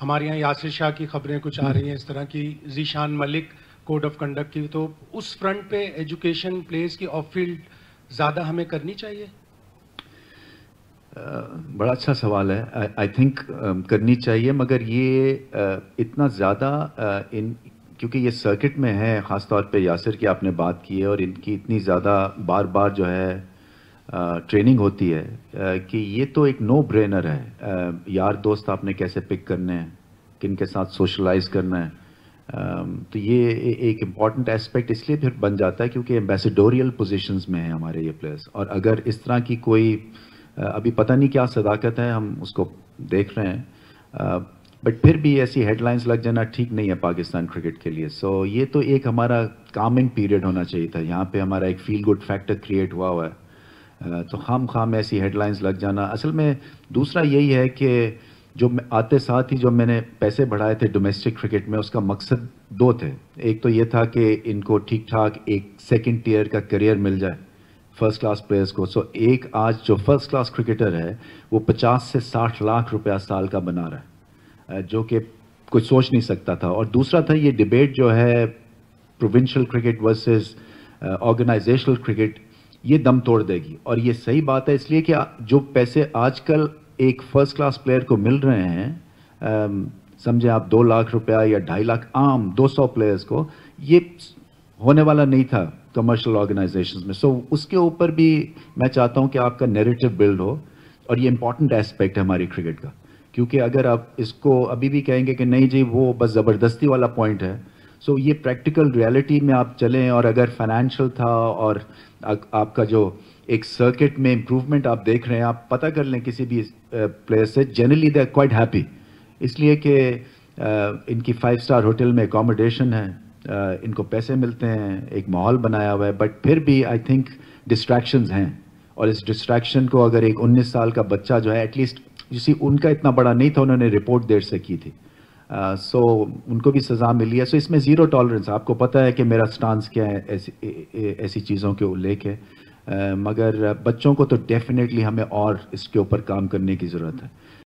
हमारे यहाँ यासिर शाह की खबरें कुछ आ रही हैं इस तरह की Zeeshan Malik code of conduct की तो उस फ्रंट पे एजुकेशन प्लेस की ऑफ फील्ड ज़्यादा हमें करनी चाहिए बड़ा अच्छा सवाल है आई थिंक करनी चाहिए मगर ये इतना ज़्यादा इन क्योंकि ये सर्किट में है ख़ास तौर पे यासिर की आपने बात की है और इनकी इतनी ज़्यादा बार बार जो है ट्रेनिंग होती है कि ये तो एक नो ब्रेनर है यार दोस्त आपने कैसे पिक करने हैं किन के साथ सोशलाइज करना है तो ये एक इम्पॉर्टेंट एस्पेक्ट इसलिए फिर बन जाता है क्योंकि एम्बेसडोरियल पोजिशन में है हमारे ये प्लेयर्स और अगर इस तरह की कोई अभी पता नहीं क्या सदाकत है हम उसको देख रहे हैं बट फिर भी ऐसी हेडलाइंस लग जाना ठीक नहीं है पाकिस्तान क्रिकेट के लिए सो ये तो एक हमारा कामिंग पीरियड होना चाहिए था यहाँ पे हमारा एक फील गुड फैक्टर क्रिएट हुआ हुआ है तो खाम खाम ऐसी हेडलाइंस लग जाना असल में दूसरा यही है कि जो आते साथ ही जो मैंने पैसे बढ़ाए थे डोमेस्टिक क्रिकेट में उसका मकसद दो थे एक तो ये था कि इनको ठीक ठाक एक सेकेंड टीयर का करियर मिल जाए फर्स्ट क्लास प्लेयर्स को सो एक आज जो फर्स्ट क्लास क्रिकेटर है वो 50 से 60 लाख रुपया साल का बना रहा है जो कि कुछ सोच नहीं सकता था और दूसरा था ये डिबेट जो है provincial cricket versus organisational cricket ये दम तोड़ देगी और ये सही बात है इसलिए कि जो पैसे आजकल एक फर्स्ट क्लास प्लेयर को मिल रहे हैं समझे आप दो लाख रुपया या ढाई लाख आम दो सौ प्लेयर्स को ये होने वाला नहीं था कमर्शियल ऑर्गेनाइजेशन में सो so, उसके ऊपर भी मैं चाहता हूँ कि आपका नेरेटिव बिल्ड हो और ये इंपॉर्टेंट एस्पेक्ट है हमारी क्रिकेट का क्योंकि अगर आप इसको अभी भी कहेंगे कि नहीं जी वो बस ज़बरदस्ती वाला पॉइंट है सो so, ये प्रैक्टिकल रियलिटी में आप चलें और अगर फाइनेंशियल था और आपका जो एक सर्किट में इम्प्रूवमेंट आप देख रहे हैं आप पता कर लें किसी भी प्लेयर से generally they are quite happy इसलिए कि इनकी फाइव स्टार होटल में एकोमोडेशन है इनको पैसे मिलते हैं एक माहौल बनाया हुआ है बट फिर भी आई थिंक डिस्ट्रैक्शन हैं और इस डिस्ट्रैक्शन को अगर एक 19 साल का बच्चा जो है एटलीस्ट जिसी उनका इतना बड़ा नहीं था उन्होंने रिपोर्ट देर से की थी सो uh, उनको भी सज़ा मिली है सो इसमें ज़ीरो टॉलरेंस आपको पता है कि मेरा स्टांस क्या है ऐसी ऐसी चीज़ों के उल्लेख है uh, मगर बच्चों को तो डेफिनेटली हमें और इसके ऊपर काम करने की ज़रूरत है